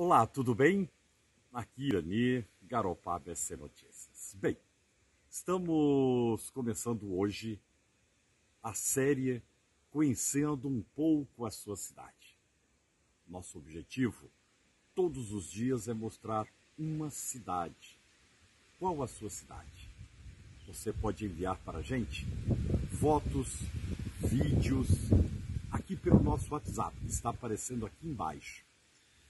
Olá, tudo bem? Aqui Irani, Garopaba SC Notícias. Bem, estamos começando hoje a série Conhecendo um pouco a sua cidade. Nosso objetivo todos os dias é mostrar uma cidade. Qual a sua cidade? Você pode enviar para a gente fotos, vídeos aqui pelo nosso WhatsApp, que está aparecendo aqui embaixo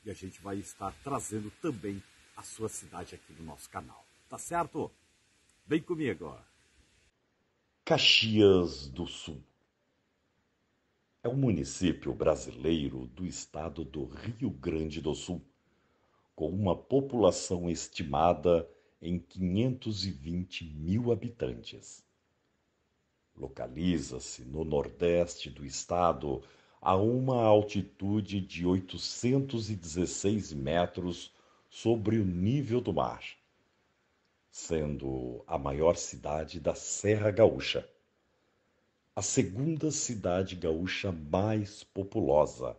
que a gente vai estar trazendo também a sua cidade aqui no nosso canal. Tá certo? Vem comigo. Caxias do Sul é um município brasileiro do estado do Rio Grande do Sul, com uma população estimada em 520 mil habitantes. Localiza-se no nordeste do estado, a uma altitude de 816 metros sobre o nível do mar, sendo a maior cidade da Serra Gaúcha, a segunda cidade gaúcha mais populosa,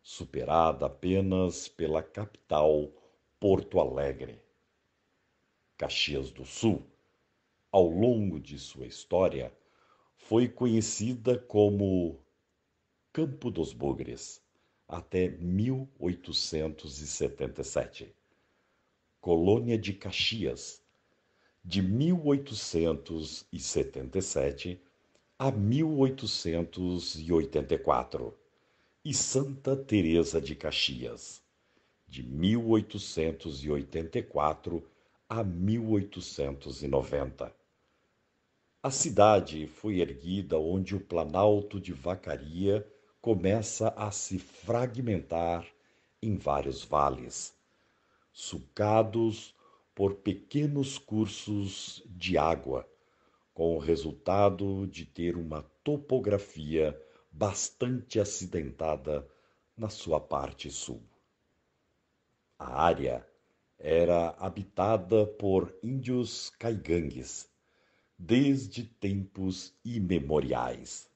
superada apenas pela capital Porto Alegre. Caxias do Sul, ao longo de sua história, foi conhecida como Campo dos Bugres, até 1877. Colônia de Caxias, de 1877 a 1884, e Santa Teresa de Caxias, de 1884 a 1890. A cidade foi erguida onde o Planalto de Vacaria começa a se fragmentar em vários vales, sucados por pequenos cursos de água, com o resultado de ter uma topografia bastante acidentada na sua parte sul. A área era habitada por índios caigangues desde tempos imemoriais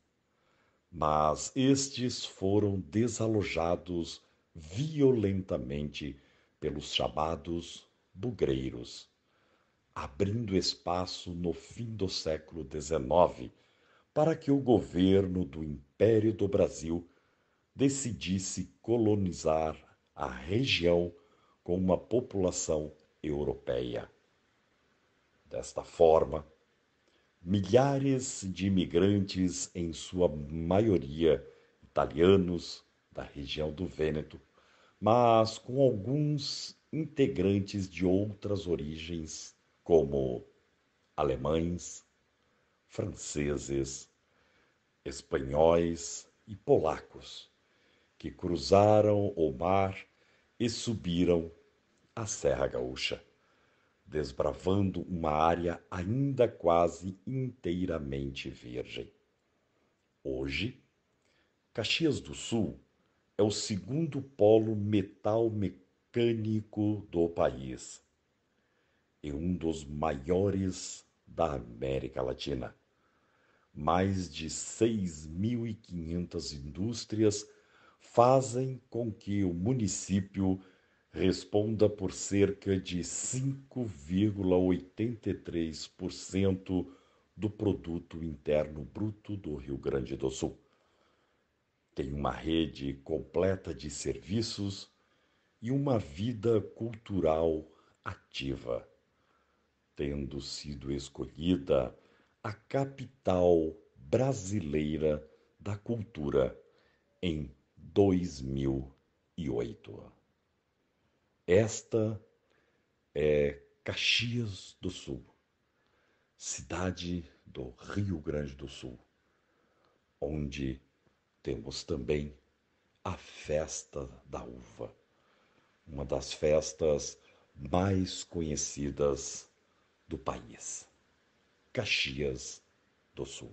mas estes foram desalojados violentamente pelos chamados bugreiros, abrindo espaço no fim do século XIX para que o governo do Império do Brasil decidisse colonizar a região com uma população europeia. Desta forma, milhares de imigrantes, em sua maioria italianos da região do Vêneto, mas com alguns integrantes de outras origens, como alemães, franceses, espanhóis e polacos, que cruzaram o mar e subiram a Serra Gaúcha desbravando uma área ainda quase inteiramente virgem. Hoje, Caxias do Sul é o segundo polo metal mecânico do país e um dos maiores da América Latina. Mais de 6.500 indústrias fazem com que o município responda por cerca de 5,83% do produto interno bruto do Rio Grande do Sul. Tem uma rede completa de serviços e uma vida cultural ativa, tendo sido escolhida a capital brasileira da cultura em 2008. Esta é Caxias do Sul, cidade do Rio Grande do Sul, onde temos também a Festa da Uva, uma das festas mais conhecidas do país. Caxias do Sul.